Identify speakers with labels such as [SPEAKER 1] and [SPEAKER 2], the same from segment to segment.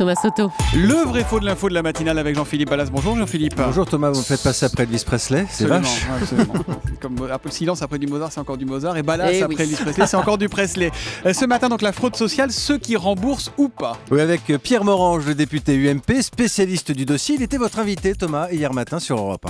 [SPEAKER 1] Thomas Soto.
[SPEAKER 2] Le vrai faux de l'info de la matinale avec Jean-Philippe Ballas. Bonjour Jean-Philippe. Bonjour Thomas, vous me
[SPEAKER 1] faites passer après Elvis Presley, c'est vache.
[SPEAKER 2] Comme euh, après, silence après du Mozart, c'est encore du Mozart. Et Ballas eh après Presley, c'est encore du Presley. Euh, ce matin, donc la fraude sociale, ceux qui remboursent ou pas.
[SPEAKER 1] Oui, avec euh, Pierre Morange, le député UMP, spécialiste du dossier. Il était votre invité, Thomas, hier matin sur Europe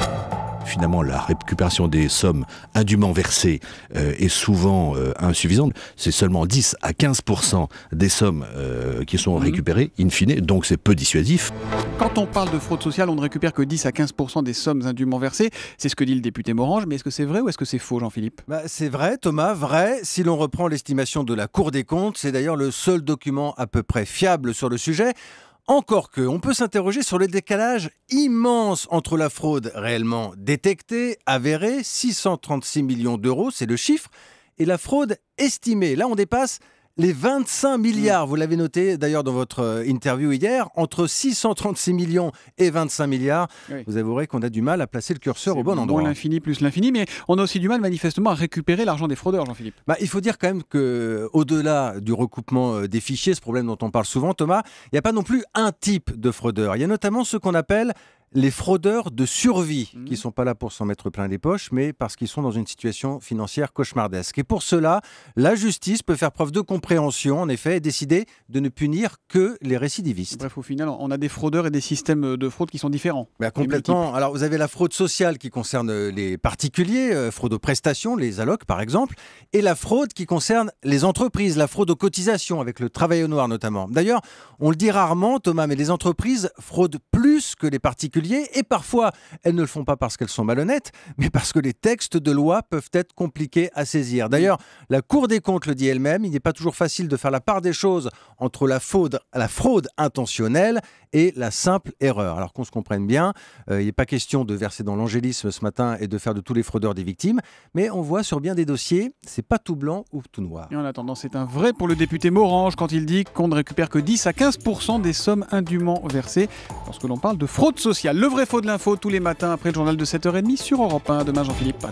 [SPEAKER 1] 1 finalement la récupération des sommes indûment versées euh, est souvent euh, insuffisante. C'est seulement 10 à 15% des sommes euh, qui sont mhm. récupérées in fine, donc c'est peu dissuasif.
[SPEAKER 2] Quand on parle de fraude sociale, on ne récupère que 10 à 15% des sommes indûment versées. C'est ce que dit le député
[SPEAKER 1] Morange, mais est-ce que c'est vrai ou est-ce que c'est faux, Jean-Philippe bah, C'est vrai, Thomas, vrai. Si l'on reprend l'estimation de la Cour des comptes, c'est d'ailleurs le seul document à peu près fiable sur le sujet. Encore que, on peut s'interroger sur le décalage immense entre la fraude réellement détectée, avérée, 636 millions d'euros, c'est le chiffre, et la fraude estimée. Là, on dépasse les 25 milliards, vous l'avez noté d'ailleurs dans votre euh, interview hier, entre 636 millions et 25 milliards, vous avouerez qu'on a du mal à placer le curseur au bon endroit. l'infini
[SPEAKER 2] plus l'infini, mais on a aussi du mal manifestement à récupérer l'argent des fraudeurs, Jean-Philippe.
[SPEAKER 1] Bah, il faut dire quand même que euh, au-delà du recoupement euh, des fichiers, ce problème dont on parle souvent, Thomas, il n'y a pas non plus un type de fraudeur. Il y a notamment ce qu'on appelle les fraudeurs de survie, qui ne mhm. sont pas là pour s'en mettre plein les poches, mais parce qu'ils sont dans une situation financière cauchemardesque. Et pour cela, la justice peut faire preuve de compréhension, en effet, et décider de ne punir que les récidivistes. Bref, au final, on a des fraudeurs et des systèmes de fraude qui sont différents. Bah, complètement. Alors, vous avez la fraude sociale qui concerne euh, les particuliers, euh, fraude aux prestations, les allocs par exemple, et la fraude qui concerne les entreprises, la fraude aux cotisations, avec le travail au noir notamment. D'ailleurs, on le dit rarement, Thomas, mais les entreprises fraudent plus que les particuliers et parfois elles ne le font pas parce qu'elles sont malhonnêtes, mais parce que les textes de loi peuvent être compliqués à saisir. D'ailleurs, la Cour des comptes le dit elle-même, il n'est pas toujours facile de faire la part des choses entre la fraude, la fraude intentionnelle et la simple erreur. Alors qu'on se comprenne bien, euh, il n'est pas question de verser dans l'angélisme ce matin et de faire de tous les fraudeurs des victimes, mais on voit sur bien des dossiers, c'est pas tout blanc ou tout noir. Et en attendant, c'est
[SPEAKER 2] un vrai pour le député Morange quand il dit qu'on ne récupère que 10 à 15% des sommes indûment versées lorsque l'on parle de fraude sociale. Le vrai faux de l'info tous les matins après le journal de 7h30 sur Europe 1. Demain, Jean-Philippe. pas